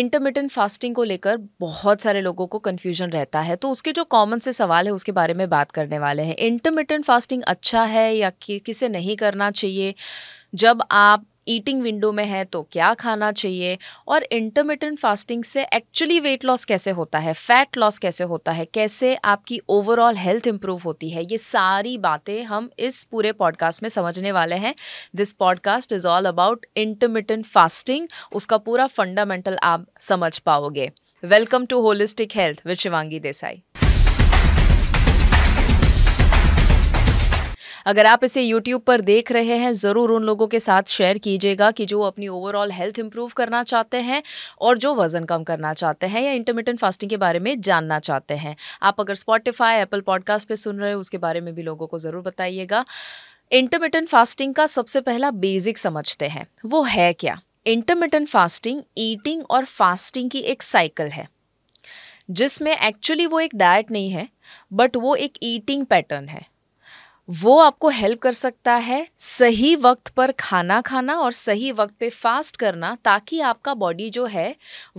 Intermittent fasting को लेकर बहुत सारे लोगों को कन्फ्यूजन रहता है तो उसके जो कॉमन से सवाल है उसके बारे में बात करने वाले हैं इंटरमीडियंट फास्टिंग अच्छा है या कि, किसे नहीं करना चाहिए जब आप ईटिंग विंडो में है तो क्या खाना चाहिए और इंटरमीडियंट फास्टिंग से एक्चुअली वेट लॉस कैसे होता है फैट लॉस कैसे होता है कैसे आपकी ओवरऑल हेल्थ इंप्रूव होती है ये सारी बातें हम इस पूरे पॉडकास्ट में समझने वाले हैं this podcast is all about intermittent fasting उसका पूरा फंडामेंटल आप समझ पाओगे welcome to holistic health with Shivangi Desai अगर आप इसे यूट्यूब पर देख रहे हैं ज़रूर उन लोगों के साथ शेयर कीजिएगा कि जो अपनी ओवरऑल हेल्थ इंप्रूव करना चाहते हैं और जो वज़न कम करना चाहते हैं या इंटरमीडियंट फास्टिंग के बारे में जानना चाहते हैं आप अगर स्पॉटिफाई एप्पल पॉडकास्ट पर सुन रहे हो उसके बारे में भी लोगों को ज़रूर बताइएगा इंटरमीडियंट फास्टिंग का सबसे पहला बेसिक समझते हैं वो है क्या इंटरमीडियंट फास्टिंग ईटिंग और फास्टिंग की एक साइकिल है जिसमें एक्चुअली वो एक डाइट नहीं है बट वो एक ईटिंग पैटर्न है वो आपको हेल्प कर सकता है सही वक्त पर खाना खाना और सही वक्त पे फास्ट करना ताकि आपका बॉडी जो है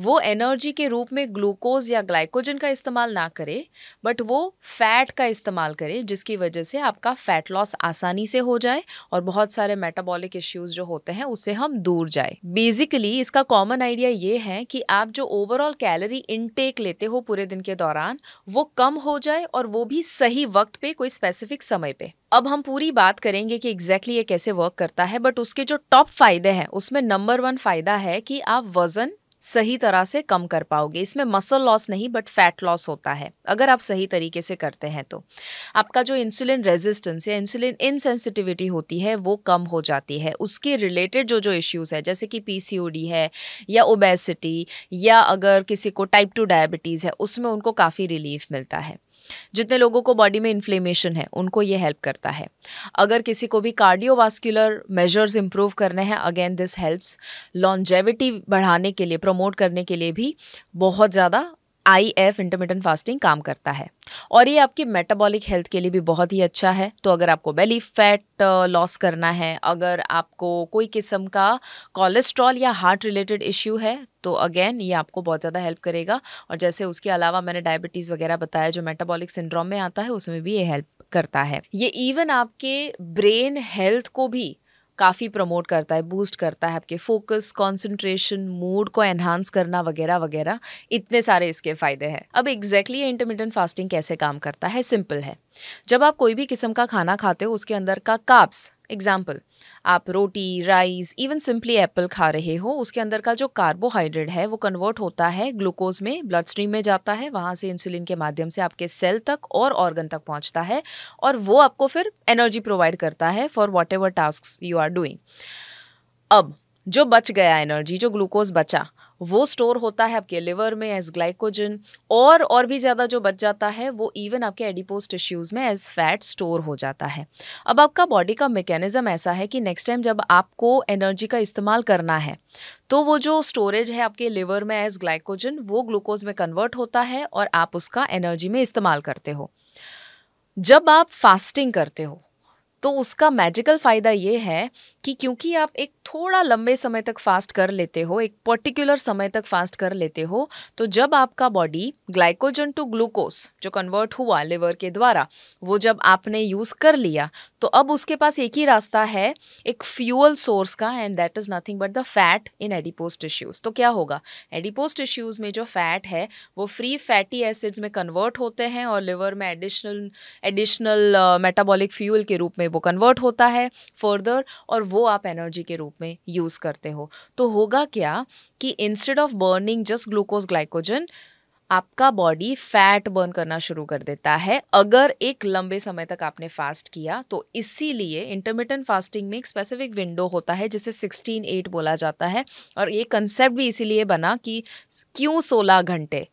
वो एनर्जी के रूप में ग्लूकोज या ग्लाइकोजन का इस्तेमाल ना करे बट वो फैट का इस्तेमाल करे जिसकी वजह से आपका फैट लॉस आसानी से हो जाए और बहुत सारे मेटाबॉलिक इश्यूज जो होते हैं उससे हम दूर जाए बेसिकली इसका कॉमन आइडिया ये है कि आप जो ओवरऑल कैलोरी इनटेक लेते हो पूरे दिन के दौरान वो कम हो जाए और वो भी सही वक्त पे कोई स्पेसिफिक समय पे अब हम पूरी बात करेंगे कि एग्जैक्टली exactly ये कैसे वर्क करता है बट उसके जो टॉप फायदे हैं उसमें नंबर वन फायदा है कि आप वजन सही तरह से कम कर पाओगे इसमें मसल लॉस नहीं बट फैट लॉस होता है अगर आप सही तरीके से करते हैं तो आपका जो इंसुलिन रेजिस्टेंस या इंसुलिन इनसेंसिटिविटी होती है वो कम हो जाती है उसके रिलेटेड जो जो इश्यूज है जैसे कि पीसीओडी है या ओबेसिटी या अगर किसी को टाइप टू डायबिटीज़ है उसमें उनको काफ़ी रिलीफ मिलता है जितने लोगों को बॉडी में इन्फ्लेमेशन है उनको ये हेल्प करता है अगर किसी को भी कार्डियोवास्कुलर मेजर्स इंप्रूव करने हैं अगेन दिस हेल्प्स लॉन्जेविटी बढ़ाने के लिए प्रमोट करने के लिए भी बहुत ज़्यादा आई एफ इंटरमीडियंट फास्टिंग काम करता है और ये आपकी मेटाबॉलिक हेल्थ के लिए भी बहुत ही अच्छा है तो अगर आपको बेली फैट लॉस करना है अगर आपको कोई किस्म का कोलेस्ट्रॉल या हार्ट रिलेटेड इश्यू है तो अगेन ये आपको बहुत ज़्यादा हेल्प करेगा और जैसे उसके अलावा मैंने डायबिटीज़ वगैरह बताया जो मेटाबॉलिक सिंड्रोम में आता है उसमें भी ये हेल्प करता है ये इवन आपके ब्रेन हेल्थ को भी काफ़ी प्रमोट करता है बूस्ट करता है आपके फोकस कॉन्सेंट्रेशन मूड को एनहांस करना वगैरह वगैरह इतने सारे इसके फ़ायदे हैं अब एग्जैक्टली इंटरमीडियंट फास्टिंग कैसे काम करता है सिंपल है जब आप कोई भी किस्म का खाना खाते हो उसके अंदर का काप्स एग्जाम्पल आप रोटी राइस इवन सिंपली एप्पल खा रहे हो उसके अंदर का जो कार्बोहाइड्रेट है वो कन्वर्ट होता है ग्लूकोज में ब्लड स्ट्रीम में जाता है वहाँ से इंसुलिन के माध्यम से आपके सेल तक और ऑर्गन तक पहुँचता है और वो आपको फिर एनर्जी प्रोवाइड करता है for whatever task you are doing अब जो बच गया एनर्जी जो ग्लूकोज बचा वो स्टोर होता है आपके लिवर में एज ग्लाइकोजन और और भी ज़्यादा जो बच जाता है वो इवन आपके एडिपोज टिश्यूज़ में एज फैट स्टोर हो जाता है अब आपका बॉडी का मेकेनिज़्म ऐसा है कि नेक्स्ट टाइम जब आपको एनर्जी का इस्तेमाल करना है तो वो जो स्टोरेज है आपके लिवर में एज ग्लाइकोजन वो ग्लूकोज में कन्वर्ट होता है और आप उसका एनर्जी में इस्तेमाल करते हो जब आप फास्टिंग करते हो तो उसका मैजिकल फ़ायदा ये है कि क्योंकि आप एक थोड़ा लंबे समय तक फास्ट कर लेते हो एक पर्टिकुलर समय तक फास्ट कर लेते हो तो जब आपका बॉडी ग्लाइकोजन टू ग्लूकोज जो कन्वर्ट हुआ लिवर के द्वारा वो जब आपने यूज़ कर लिया तो अब उसके पास एक ही रास्ता है एक फ्यूअल सोर्स का and that is nothing but the fat in adipose tissues तो क्या होगा एडिपोज टिश्यूज़ में जो फैट है वो फ्री फैटी एसिड्स में कन्वर्ट होते हैं और लिवर में एडिशनल एडिशनल मेटाबॉलिक फ्यूल के रूप में वो कन्वर्ट होता है फर्दर और वो वो आप एनर्जी के रूप में यूज़ करते हो तो होगा क्या कि instead of burning just glucose glycogen आपका बॉडी फैट बर्न करना शुरू कर देता है अगर एक लंबे समय तक आपने फास्ट किया तो इसीलिए इंटरमीडियंट फास्टिंग में एक स्पेसिफिक विंडो होता है जिसे सिक्सटीन एट बोला जाता है और ये कंसेप्ट भी इसीलिए बना कि क्यों सोलह घंटे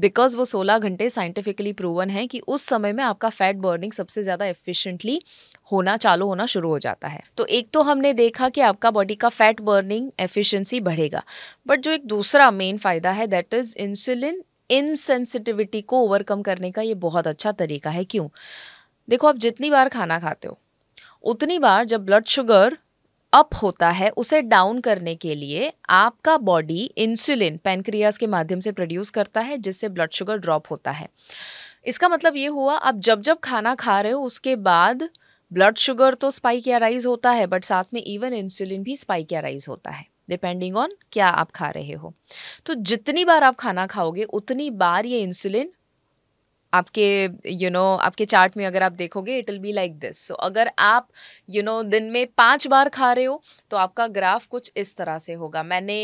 बिकॉज वो सोलह घंटे साइंटिफिकली प्रूवन है कि उस समय में आपका फैट बर्निंग सबसे ज़्यादा एफिशिएंटली होना चालू होना शुरू हो जाता है तो एक तो हमने देखा कि आपका बॉडी का फैट बर्निंग एफिशिएंसी बढ़ेगा बट जो एक दूसरा मेन फ़ायदा है दैट इज़ इंसुलिन इनसेंसिटिविटी को ओवरकम करने का ये बहुत अच्छा तरीका है क्यों देखो आप जितनी बार खाना खाते हो उतनी बार जब ब्लड शुगर अप होता है उसे डाउन करने के लिए आपका बॉडी इंसुलिन पेनक्रियाज के माध्यम से प्रोड्यूस करता है जिससे ब्लड शुगर ड्रॉप होता है इसका मतलब ये हुआ आप जब जब खाना खा रहे हो उसके बाद ब्लड शुगर तो स्पाइक या राइज होता है बट साथ में इवन इंसुलिन भी स्पाइक या राइज होता है डिपेंडिंग ऑन क्या आप खा रहे हो तो जितनी बार आप खाना खाओगे उतनी बार ये इंसुलिन आपके यू you नो know, आपके चार्ट में अगर आप देखोगे it will be like this so अगर आप यू you नो know, दिन में पाँच बार खा रहे हो तो आपका ग्राफ कुछ इस तरह से होगा मैंने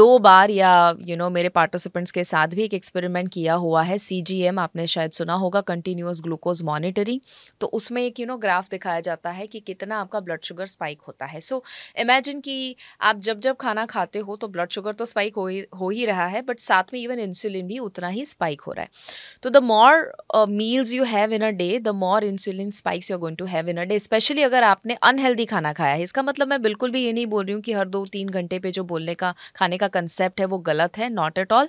दो बार या यू you नो know, मेरे पार्टिसिपेंट्स के साथ भी एक एक्सपेरिमेंट किया हुआ है सी आपने शायद सुना होगा कंटिन्यूस ग्लूकोज मॉनिटरिंग तो उसमें एक यू नो ग्राफ दिखाया जाता है कि कितना आपका ब्लड शुगर स्पाइक होता है सो so, इमेजिन कि आप जब जब खाना खाते हो तो ब्लड शुगर तो स्पाइक हो ही हो ही रहा है बट साथ में इवन इंसुलिन भी उतना ही स्पाइक हो रहा है तो the more meals you have in a day the more insulin spikes you you're to have in a day especially अगर आपने अनहेल्दी खाना खाया है इसका मतलब मैं बिल्कुल भी ये नहीं बोल रही हूँ कि हर दो तीन घंटे पे जो बोलने का खाने का कंसेप्ट है वो गलत है नॉट एट ऑल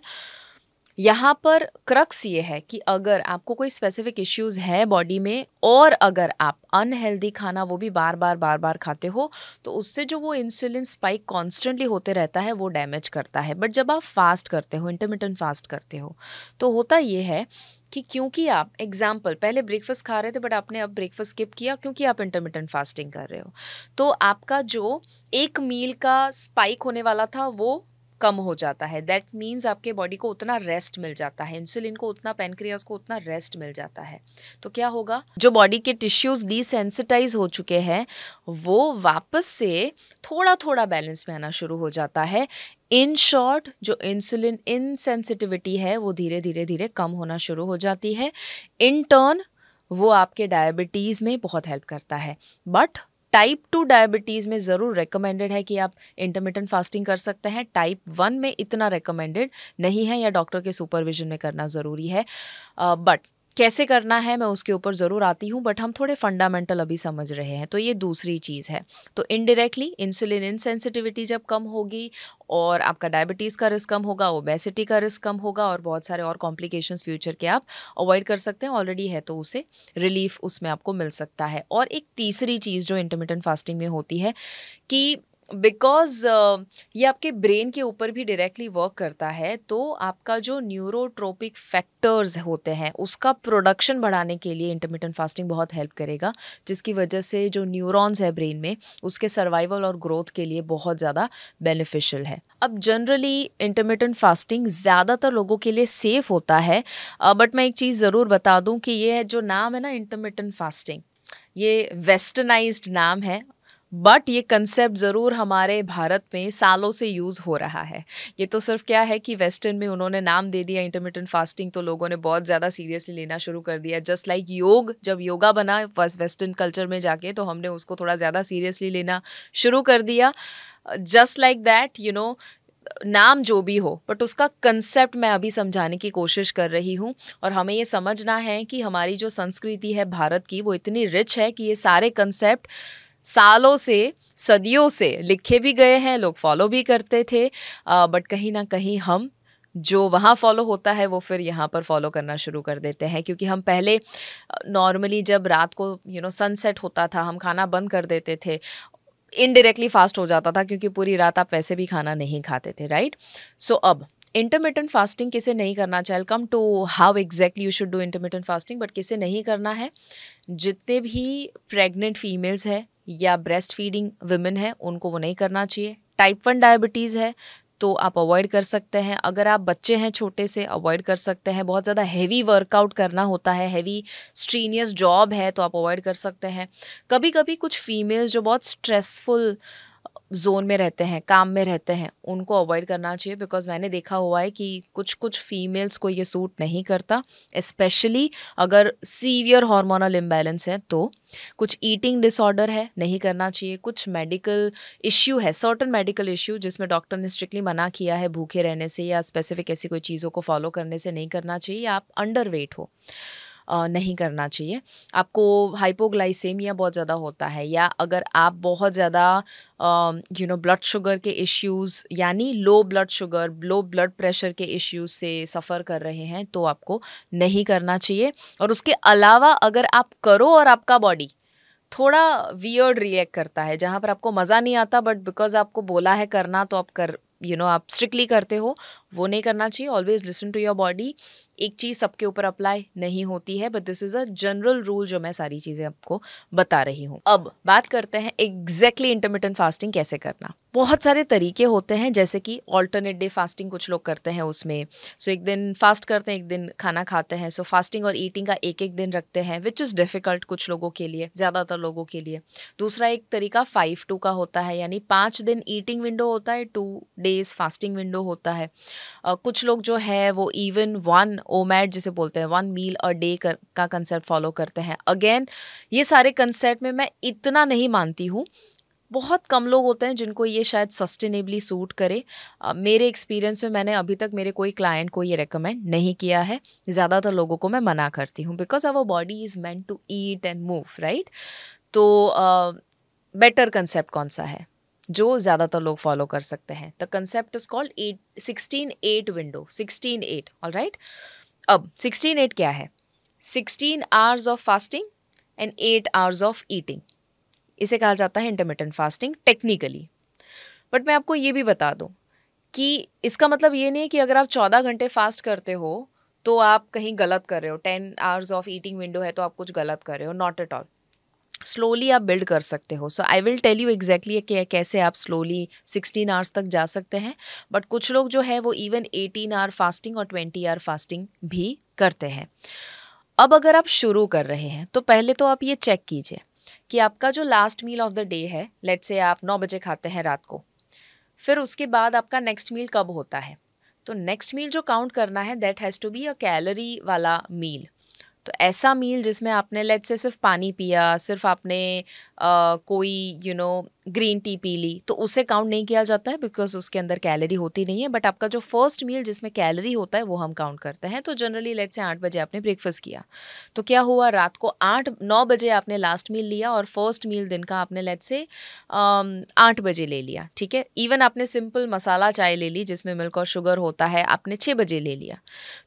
यहाँ पर क्रक्स ये है कि अगर आपको कोई स्पेसिफिक इश्यूज है बॉडी में और अगर आप अनहेल्दी खाना वो भी बार बार बार बार खाते हो तो उससे जो वो इंसुलिन स्पाइक कॉन्स्टेंटली होते रहता है वो डैमेज करता है बट जब आप फास्ट करते हो इंटरमीडियंट फास्ट करते हो तो होता ये है कि क्योंकि आप एग्जाम्पल पहले ब्रेकफास्ट खा रहे थे बट आपने अब ब्रेकफास्ट स्किप किया क्योंकि आप इंटरमीडियंट फास्टिंग कर रहे हो तो आपका जो एक मील का स्पाइक होने वाला था वो कम हो जाता है दैट मीन्स आपके बॉडी को उतना रेस्ट मिल जाता है इंसुलिन को उतना पेनक्रियाज को उतना रेस्ट मिल जाता है तो क्या होगा जो बॉडी के टिश्यूज डिसेंसिटाइज हो चुके हैं वो वापस से थोड़ा थोड़ा बैलेंस में आना शुरू हो जाता है इन शॉर्ट जो इंसुलिन इनसेंसिटिविटी है वो धीरे धीरे धीरे कम होना शुरू हो जाती है इन टर्न वो आपके डायबिटीज़ में बहुत हेल्प करता है बट टाइप टू डायबिटीज़ में ज़रूर रिकमेंडेड है कि आप इंटरमीडियंट फास्टिंग कर सकते हैं टाइप वन में इतना रिकमेंडेड नहीं है या डॉक्टर के सुपरविजन में करना ज़रूरी है बट uh, कैसे करना है मैं उसके ऊपर ज़रूर आती हूँ बट हम थोड़े फंडामेंटल अभी समझ रहे हैं तो ये दूसरी चीज़ है तो इनडायरेक्टली इंसुलिन इनसेंसिटिविटी जब कम होगी और आपका डायबिटीज़ का रिस्क कम होगा ओबेसिटी का रिस्क कम होगा और बहुत सारे और कॉम्प्लिकेशंस फ्यूचर के आप अवॉइड कर सकते हैं ऑलरेडी है तो उसे रिलीफ उसमें आपको मिल सकता है और एक तीसरी चीज़ जो इंटरमीडियंट फास्टिंग में होती है कि बिकॉज uh, ये आपके ब्रेन के ऊपर भी डायरेक्टली वर्क करता है तो आपका जो न्यूरोट्रोपिक फैक्टर्स होते हैं उसका प्रोडक्शन बढ़ाने के लिए इंटरमीडियंट फास्टिंग बहुत हेल्प करेगा जिसकी वजह से जो न्यूरॉन्स है ब्रेन में उसके सर्वाइवल और ग्रोथ के लिए बहुत ज़्यादा बेनिफिशियल है अब जनरली इंटरमीडियंट फास्टिंग ज़्यादातर लोगों के लिए सेफ होता है बट मैं एक चीज़ ज़रूर बता दूँ कि ये जो नाम है ना इंटरमीडियंट फास्टिंग ये वेस्टर्नाइज्ड नाम है बट ये कंसेप्ट ज़रूर हमारे भारत में सालों से यूज़ हो रहा है ये तो सिर्फ क्या है कि वेस्टर्न में उन्होंने नाम दे दिया इंटरमीडियंट फास्टिंग तो लोगों ने बहुत ज़्यादा सीरियसली लेना शुरू कर दिया जस्ट लाइक like योग जब योगा बना वेस्टर्न कल्चर में जाके तो हमने उसको थोड़ा ज़्यादा सीरियसली लेना शुरू कर दिया just like that you know नाम जो भी हो बट उसका कंसेप्ट मैं अभी समझाने की कोशिश कर रही हूँ और हमें ये समझना है कि हमारी जो संस्कृति है भारत की वो इतनी रिच है कि ये सारे कंसेप्ट सालों से सदियों से लिखे भी गए हैं लोग फॉलो भी करते थे बट कहीं ना कहीं हम जो वहाँ फॉलो होता है वो फिर यहाँ पर फॉलो करना शुरू कर देते हैं क्योंकि हम पहले नॉर्मली जब रात को यू नो सनसेट होता था हम खाना बंद कर देते थे इनडायरेक्टली फास्ट हो जाता था क्योंकि पूरी रात आप वैसे भी खाना नहीं खाते थे राइट सो so, अब इंटरमीडियन फास्टिंग किसे नहीं करना चाहिए come to how exactly you should do intermittent fasting but किसे नहीं करना है जितने भी प्रेग्नेंट फीमेल्स हैं या ब्रेस्ट फीडिंग वुमेन है उनको वो नहीं करना चाहिए टाइप वन डायबिटीज़ है तो आप अवॉइड कर सकते हैं अगर आप बच्चे हैं छोटे से अवॉइड कर सकते हैं बहुत ज़्यादा हैवी वर्कआउट करना होता है हैवी स्ट्रीनियस जॉब है तो आप अवॉइड कर सकते हैं कभी कभी कुछ फीमेल्स जो बहुत स्ट्रेसफुल जोन में रहते हैं काम में रहते हैं उनको अवॉइड करना चाहिए बिकॉज मैंने देखा हुआ है कि कुछ कुछ फीमेल्स को ये सूट नहीं करता स्पेशली अगर सीवियर हार्मोनल इम्बेलेंस है तो कुछ ईटिंग डिसऑर्डर है नहीं करना चाहिए कुछ मेडिकल इश्यू है सर्टन मेडिकल इश्यू जिसमें डॉक्टर ने स्ट्रिक्टली मना किया है भूखे रहने से या स्पेसिफिक ऐसी कोई चीज़ों को फॉलो करने से नहीं करना चाहिए आप अंडर वेट हो नहीं करना चाहिए आपको हाइपोग्लाइसेमिया बहुत ज़्यादा होता है या अगर आप बहुत ज़्यादा यू नो ब्लड शुगर के इश्यूज़ यानी low blood sugar low blood pressure के इश्यूज़ से सफ़र कर रहे हैं तो आपको नहीं करना चाहिए और उसके अलावा अगर आप करो और आपका बॉडी थोड़ा वियर्ड रिएक्ट करता है जहाँ पर आपको मज़ा नहीं आता बट बिकॉज आपको बोला है करना तो आप कर यू नो आप स्ट्रिक्टली करते हो वो नहीं करना चाहिए always listen to your body एक चीज़ सबके ऊपर अप्लाई नहीं होती है but this is a general rule जो मैं सारी चीज़ें आपको बता रही हूँ अब बात करते हैं एग्जैक्टली इंटरमीडियंट फास्टिंग कैसे करना बहुत सारे तरीके होते हैं जैसे कि ऑल्टरनेट डे फास्टिंग कुछ लोग करते हैं उसमें सो so, एक दिन फास्ट करते हैं एक दिन खाना खाते हैं सो so, फास्टिंग और ईटिंग का एक एक दिन रखते हैं विच इज़ डिफ़िकल्ट कुछ लोगों के लिए ज़्यादातर लोगों के लिए दूसरा एक तरीका फाइव टू का होता है यानी पाँच दिन ईटिंग विंडो होता है टू डेज फास्टिंग विंडो होता है uh, कुछ लोग जो है वो इवन वन ओमैट जिसे बोलते हैं वन मील अ डे का कंसेप्ट फॉलो करते हैं अगेन ये सारे कंसेप्ट में मैं इतना नहीं मानती हूँ बहुत कम लोग होते हैं जिनको ये शायद सस्टेनेबली सूट करे मेरे एक्सपीरियंस में मैंने अभी तक मेरे कोई क्लाइंट को ये रिकमेंड नहीं किया है ज़्यादातर लोगों को मैं मना करती हूँ because our body is meant to eat and move right तो बेटर uh, कंसेप्ट कौन सा है जो ज़्यादातर लोग फॉलो कर सकते हैं the concept is called eight sixteen eight window sixteen eight all right अब सिक्सटीन एट क्या है sixteen hours of fasting and eight hours of eating इसे कहा जाता है इंटरमीडियंट फास्टिंग टेक्निकली बट मैं आपको ये भी बता दूँ कि इसका मतलब ये नहीं कि अगर आप चौदह घंटे फास्ट करते हो तो आप कहीं गलत कर रहे हो ten hours of eating window है तो आप कुछ गलत कर रहे हो नॉट एट ऑल स्लोली आप बिल्ड कर सकते हो so I will tell you exactly कि कैसे आप स्लोली सिक्सटीन आवर्स तक जा सकते हैं बट कुछ लोग जो है वो इवन एटीन आवर फास्टिंग और ट्वेंटी आवर फास्टिंग भी करते हैं अब अगर आप शुरू कर रहे हैं तो पहले तो आप ये चेक कीजिए कि आपका जो last meal of the day है लेट से आप नौ बजे खाते हैं रात को फिर उसके बाद आपका नेक्स्ट मील कब होता है तो नेक्स्ट मील जो काउंट करना है that has to be a calorie वाला मील तो ऐसा मील जिसमें आपने लेट से सिर्फ पानी पिया सिर्फ आपने uh, कोई यू नो ग्रीन टी पी ली तो उसे काउंट नहीं किया जाता है बिकॉज उसके अंदर कैलरी होती नहीं है बट आपका जो फर्स्ट मील जिसमें कैलरी होता है वो हम काउंट करते हैं तो जनरली लेट से आठ बजे आपने ब्रेकफास्ट किया तो क्या हुआ रात को आठ नौ बजे आपने लास्ट मील लिया और फर्स्ट मील दिन का आपने लेट से आठ बजे ले लिया ठीक है इवन आपने सिंपल मसाला चाय ले ली जिसमें मिल्क और शुगर होता है आपने छः बजे ले लिया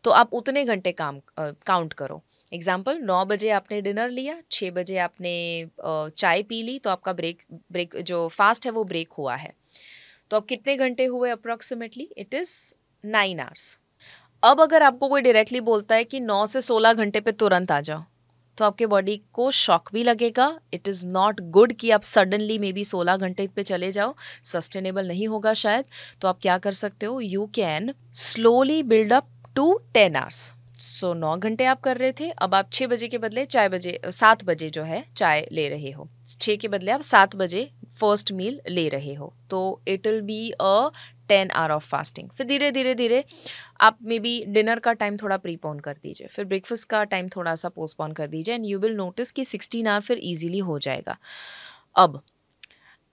तो आप उतने घंटे काम काउंट करो एग्जाम्पल नौ बजे आपने डिनर लिया छः बजे आपने चाय पी ली तो आपका ब्रेक ब्रेक जो फास्ट है वो ब्रेक हुआ है तो अब कितने घंटे हुए approximately it is nine hours अब अगर आपको कोई डायरेक्टली बोलता है कि नौ से सोलह घंटे पे तुरंत आ जाओ तो आपके बॉडी को शॉक भी लगेगा इट इज़ नॉट गुड कि आप सडनली मे बी सोलह घंटे पे चले जाओ सस्टेनेबल नहीं होगा शायद तो आप क्या कर सकते हो you can slowly build up to ten hours so नौ घंटे आप कर रहे थे अब आप छः बजे के बदले चाय बजे सात बजे जो है चाय ले रहे हो छः के बदले आप सात बजे फर्स्ट मील ले रहे हो तो it will be a ten hour of fasting फिर धीरे धीरे धीरे आप मे बी डिनर का टाइम थोड़ा प्रीपोन कर दीजिए फिर ब्रेकफास्ट का टाइम थोड़ा सा पोस्टपोन कर दीजिए एंड यू विल नोटिस कि सिक्सटीन आवर फिर ईजिली हो जाएगा अब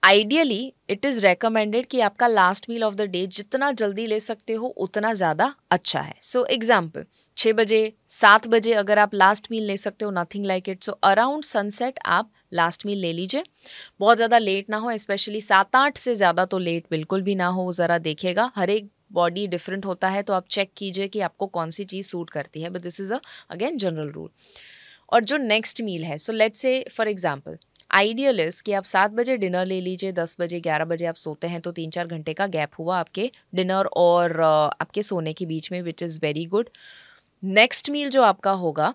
आइडियली इट इज़ रेकमेंडेड कि आपका last meal of the day जितना जल्दी ले सकते हो उतना ज़्यादा अच्छा है सो एग्जाम्पल छः बजे सात बजे अगर आप लास्ट मील ले सकते हो nothing like it so around sunset आप लास्ट मील ले लीजिए बहुत ज़्यादा लेट ना हो स्पेशली सात आठ से ज़्यादा तो लेट बिल्कुल भी ना हो ज़रा देखिएगा हर एक बॉडी डिफरेंट होता है तो आप चेक कीजिए कि आपको कौन सी चीज़ सूट करती है but this is a again general rule और जो नेक्स्ट मील है so let's say for example ideal is कि आप सात बजे डिनर ले लीजिए दस बजे ग्यारह बजे आप सोते हैं तो तीन चार घंटे का गैप हुआ आपके डिनर और आपके सोने के बीच में which is very good next meal जो आपका होगा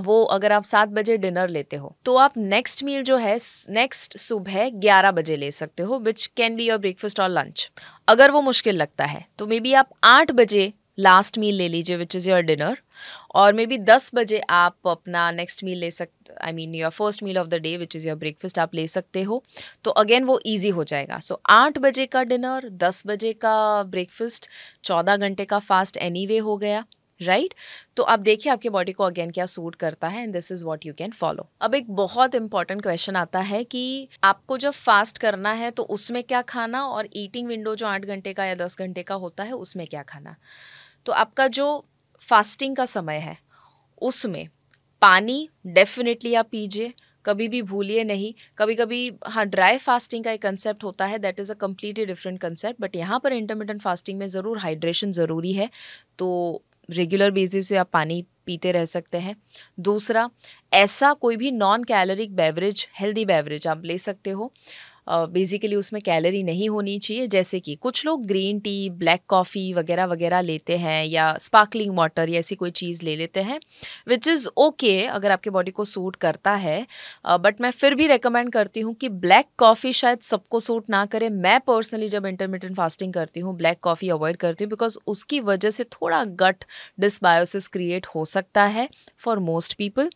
वो अगर आप सात बजे डिनर लेते हो तो आप नेक्स्ट मील जो है नेक्स्ट सुबह ग्यारह बजे ले सकते हो which can be your breakfast और लंच अगर वो मुश्किल लगता है तो मे बी आप आठ बजे लास्ट मील ले लीजिए विच इज़ योर डिनर और मे बी दस बजे आप अपना नेक्स्ट मील ले सकते I mean your first meal of the day which is your breakfast आप ले सकते हो तो अगेन वो ईजी हो जाएगा सो so, आठ बजे का डिनर दस बजे का ब्रेकफास्ट चौदह घंटे का फास्ट एनी anyway हो गया राइट right? तो आप देखिए आपके बॉडी को अगेन क्या सूट करता है and this is what you can follow अब एक बहुत इंपॉर्टेंट क्वेश्चन आता है कि आपको जब फास्ट करना है तो उसमें क्या खाना और ईटिंग विंडो जो आठ घंटे का या दस घंटे का होता है उसमें क्या खाना तो आपका जो फास्टिंग का समय है उसमें पानी डेफिनेटली आप पीजिए कभी भी भूलिए नहीं कभी कभी हाँ ड्राई फास्टिंग का एक कंसेप्ट होता है that is a completely different concept but यहाँ पर इंटरमीडियंट फास्टिंग में ज़रूर हाइड्रेशन ज़रूरी है तो रेगुलर बेसिस पे आप पानी पीते रह सकते हैं दूसरा ऐसा कोई भी non caloric beverage healthy beverage आप ले सकते हो बेसिकली उसमें कैलोरी नहीं होनी चाहिए जैसे कि कुछ लोग ग्रीन टी ब्लैक कॉफ़ी वगैरह वगैरह लेते हैं या स्पार्कलिंग वाटर या ऐसी कोई चीज़ ले लेते हैं विच इज़ ओके अगर आपके बॉडी को सूट करता है बट मैं फिर भी रिकमेंड करती हूँ कि ब्लैक कॉफ़ी शायद सबको सूट ना करे मैं पर्सनली जब इंटरमीडियंट फास्टिंग करती हूँ ब्लैक कॉफ़ी अवॉइड करती हूँ बिकॉज उसकी वजह से थोड़ा गट डिसबायोसिस क्रिएट हो सकता है for most people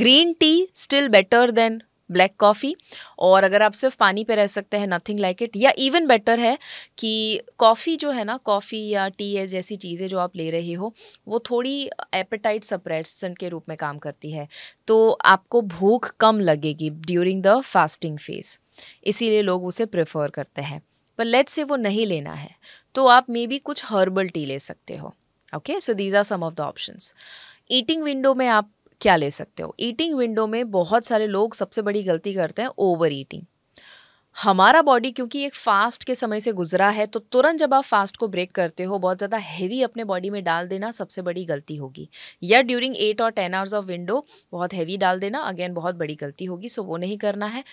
green tea still better than black coffee और अगर आप सिर्फ पानी पे रह सकते हैं नथिंग लाइक इट या इवन बेटर है कि कॉफ़ी जो है ना कॉफ़ी या टी है जैसी चीज़ें जो आप ले रहे हो वो थोड़ी एपेटाइट सप्रेसेंट के रूप में काम करती है तो आपको भूख कम लगेगी ड्यूरिंग द फास्टिंग फेज इसीलिए लोग उसे प्रेफर करते हैं पर लेट से वो नहीं लेना है तो आप मे बी कुछ हर्बल टी ले सकते हो okay so these are some of the options eating window में आप क्या ले सकते हो ईटिंग विंडो में बहुत सारे लोग सबसे बड़ी गलती करते हैं ओवर ईटिंग हमारा बॉडी क्योंकि एक फास्ट के समय से गुजरा है तो तुरंत जब आप फास्ट को ब्रेक करते हो बहुत ज़्यादा हैवी अपने बॉडी में डाल देना सबसे बड़ी गलती होगी या ड्यूरिंग एट और टेन आवर्स ऑफ विंडो बहुत हैवी डाल देना अगेन बहुत बड़ी गलती होगी सो वो नहीं करना है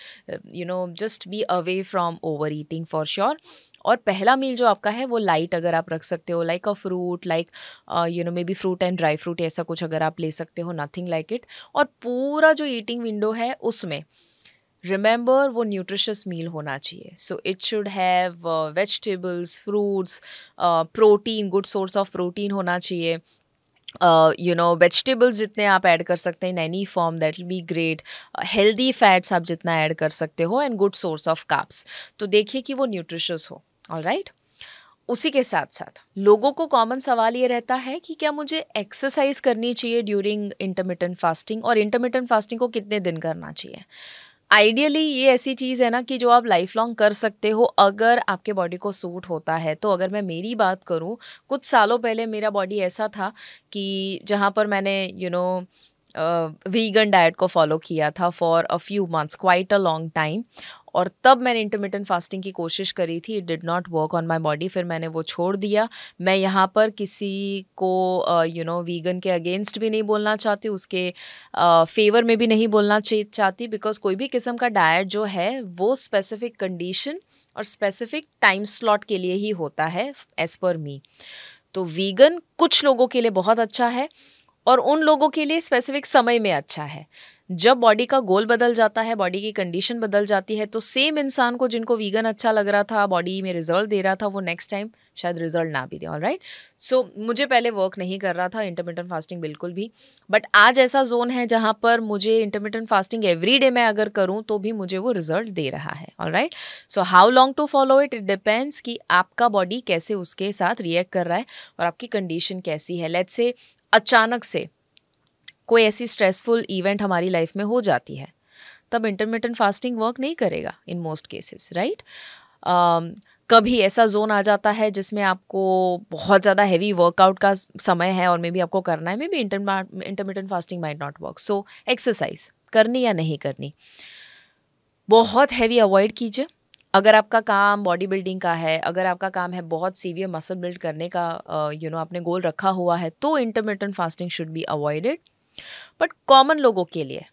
you know just be away from overeating for sure और पहला मील जो आपका है वो लाइट अगर आप रख सकते हो like a fruit like you know maybe fruit and dry fruit ऐसा कुछ अगर आप ले सकते हो नथिंग लाइक इट और पूरा जो ईटिंग विंडो है उसमें रिमेंबर वो न्यूट्रिशस मील होना चाहिए so it should have vegetables fruits protein good source of protein होना चाहिए यू नो वेजिटेबल्स जितने आप ऐड कर सकते हैं in any form that will be great healthy fats आप जितना ऐड कर सकते हो एंड गुड सोर्स ऑफ काप्स तो देखिए कि वो न्यूट्रिशस हो ऑल राइट उसी के साथ साथ लोगों को कॉमन सवाल ये रहता है कि क्या मुझे एक्सरसाइज करनी चाहिए ड्यूरिंग इंटरमीडियंट फास्टिंग और इंटरमीडियंट फास्टिंग को कितने दिन करना चाहिए आइडियली ये ऐसी चीज़ है ना कि जो आप लाइफ लॉन्ग कर सकते हो अगर आपके बॉडी को सूट होता है तो अगर मैं मेरी बात करूँ कुछ सालों पहले मेरा बॉडी ऐसा था कि जहाँ पर मैंने यू नो वीगन डाइट को फॉलो किया था for a few months quite a long time और तब मैंने इंटरमीडियंट फास्टिंग की कोशिश करी थी it did not work on my body फिर मैंने वो छोड़ दिया मैं यहाँ पर किसी को यू नो वीगन के अगेंस्ट भी नहीं बोलना चाहती उसके फेवर uh, में भी नहीं बोलना चाहती बिकॉज कोई भी किस्म का डाइट जो है वो स्पेसिफिक कंडीशन और स्पेसिफिक टाइम स्लॉट के लिए ही होता है एज़ पर मी तो वीगन कुछ लोगों के लिए बहुत अच्छा है और उन लोगों के लिए स्पेसिफिक समय में अच्छा है जब बॉडी का गोल बदल जाता है बॉडी की कंडीशन बदल जाती है तो सेम इंसान को जिनको वीगन अच्छा लग रहा था बॉडी में रिजल्ट दे रहा था वो नेक्स्ट टाइम शायद रिजल्ट ना भी दे ऑल राइट सो मुझे पहले वर्क नहीं कर रहा था इंटरमीडियंट फास्टिंग बिल्कुल भी बट आज ऐसा जोन है जहाँ पर मुझे इंटरमीडियंट फास्टिंग एवरी डे मैं अगर करूँ तो भी मुझे वो रिजल्ट दे रहा है all right so how long to follow it it depends कि आपका बॉडी कैसे उसके साथ रिएक्ट कर रहा है और आपकी कंडीशन कैसी है लेट से अचानक से कोई ऐसी स्ट्रेसफुल इवेंट हमारी लाइफ में हो जाती है तब इंटरमीडियंट फास्टिंग वर्क नहीं करेगा इन मोस्ट केसेस राइट कभी ऐसा जोन आ जाता है जिसमें आपको बहुत ज़्यादा हैवी वर्कआउट का समय है और मे बी आपको करना है maybe intermittent fasting might not work so exercise करनी या नहीं करनी बहुत हैवी अवॉइड कीजिए अगर आपका काम बॉडी बिल्डिंग का है अगर आपका काम है बहुत सीवियर मसल बिल्ड करने का यू नो know, आपने गोल रखा हुआ है तो intermittent fasting should be avoided but common लोगों के लिए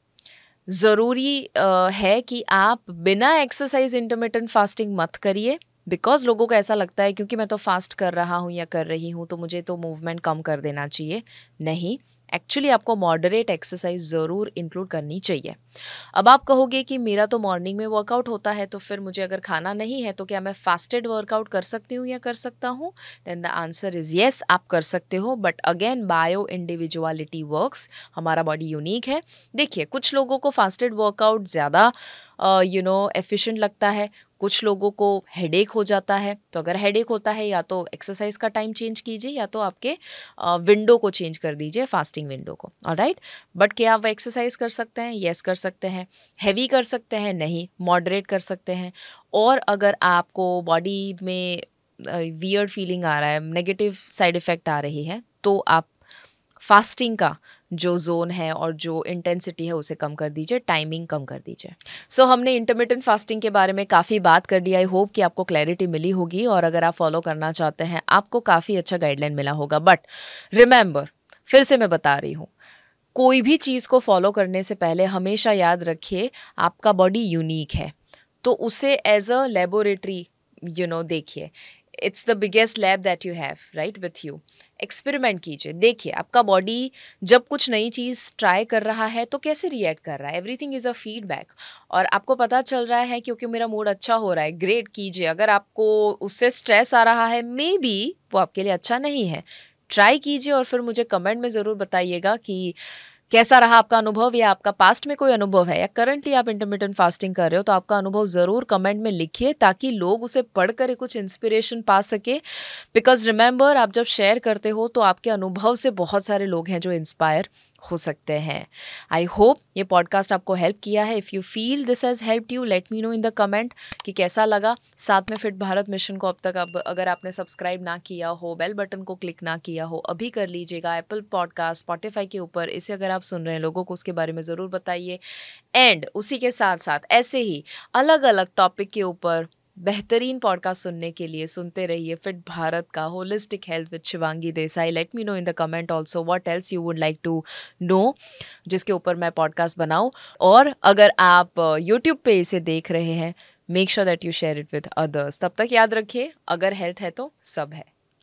ज़रूरी uh, है कि आप बिना एक्सरसाइज इंटरमीडियंट फास्टिंग मत करिए बिकॉज लोगों को ऐसा लगता है क्योंकि मैं तो फास्ट कर रहा हूँ या कर रही हूँ तो मुझे तो मूवमेंट कम कर देना चाहिए नहीं एक्चुअली आपको मॉडरेट एक्सरसाइज ज़रूर इंक्लूड करनी चाहिए अब आप कहोगे कि मेरा तो मॉर्निंग में वर्कआउट होता है तो फिर मुझे अगर खाना नहीं है तो क्या मैं फास्टेड वर्कआउट कर सकती हूँ या कर सकता हूँ then the answer is yes आप कर सकते हो but again bio individuality works हमारा बॉडी यूनिक है देखिए कुछ लोगों को फास्टेड वर्कआउट ज़्यादा यू नो एफिशिएंट लगता है कुछ लोगों को हेडेक हो जाता है तो अगर हेडेक होता है या तो एक्सरसाइज का टाइम चेंज कीजिए या तो आपके विंडो को चेंज कर दीजिए फास्टिंग विंडो को और राइट बट क्या आप एक्सरसाइज कर सकते हैं येस yes, कर सकते हैं हैवी कर सकते हैं नहीं मॉडरेट कर सकते हैं और अगर आपको बॉडी में वियर्ड फीलिंग आ रहा है नेगेटिव साइड इफ़ेक्ट आ रही है तो आप फास्टिंग का जो जोन है और जो इंटेंसिटी है उसे कम कर दीजिए टाइमिंग कम कर दीजिए सो so, हमने इंटरमीडियंट फास्टिंग के बारे में काफ़ी बात कर दी आई होप कि आपको क्लैरिटी मिली होगी और अगर आप फॉलो करना चाहते हैं आपको काफ़ी अच्छा गाइडलाइन मिला होगा बट रिमेंबर फिर से मैं बता रही हूँ कोई भी चीज़ को फॉलो करने से पहले हमेशा याद रखिए आपका बॉडी यूनिक है तो उसे as a laboratory you know देखिए it's the biggest lab that you have right with you experiment कीजिए देखिए आपका बॉडी जब कुछ नई चीज़ ट्राई कर रहा है तो कैसे रिएक्ट कर रहा है एवरीथिंग इज़ अ फीडबैक और आपको पता चल रहा है क्योंकि मेरा मूड अच्छा हो रहा है ग्रेट कीजिए अगर आपको उससे स्ट्रेस आ रहा है मे बी वो आपके लिए अच्छा नहीं है ट्राई कीजिए और फिर मुझे कमेंट में ज़रूर बताइएगा कि कैसा रहा आपका अनुभव या आपका पास्ट में कोई अनुभव है या करंटली आप इंटरमीडियंट फास्टिंग कर रहे हो तो आपका अनुभव ज़रूर कमेंट में लिखिए ताकि लोग उसे पढ़ कर कुछ इंस्पिरेशन पा सके बिकॉज रिमेंबर आप जब शेयर करते हो तो आपके अनुभव से बहुत सारे लोग हैं जो इंस्पायर हो सकते हैं आई होप ये पॉडकास्ट आपको हेल्प किया है if you feel this has help you let me know in the comment कि कैसा लगा साथ में फिट भारत मिशन को अब तक अब अगर आपने सब्सक्राइब ना किया हो बेल बटन को क्लिक ना किया हो अभी कर लीजिएगा एप्पल पॉडकास्ट स्पॉटिफाई के ऊपर इसे अगर आप सुन रहे हैं लोगों को उसके बारे में ज़रूर बताइए एंड उसी के साथ साथ ऐसे ही अलग अलग टॉपिक के ऊपर बेहतरीन पॉडकास्ट सुनने के लिए सुनते रहिए फिट भारत का holistic health with Shivangi Desai let me know in the comment also what else you would like to know जिसके ऊपर मैं पॉडकास्ट बनाऊँ और अगर आप यूट्यूब uh, पे इसे देख रहे हैं make sure that you share it with others तब तक याद रखिए अगर हेल्थ है तो सब है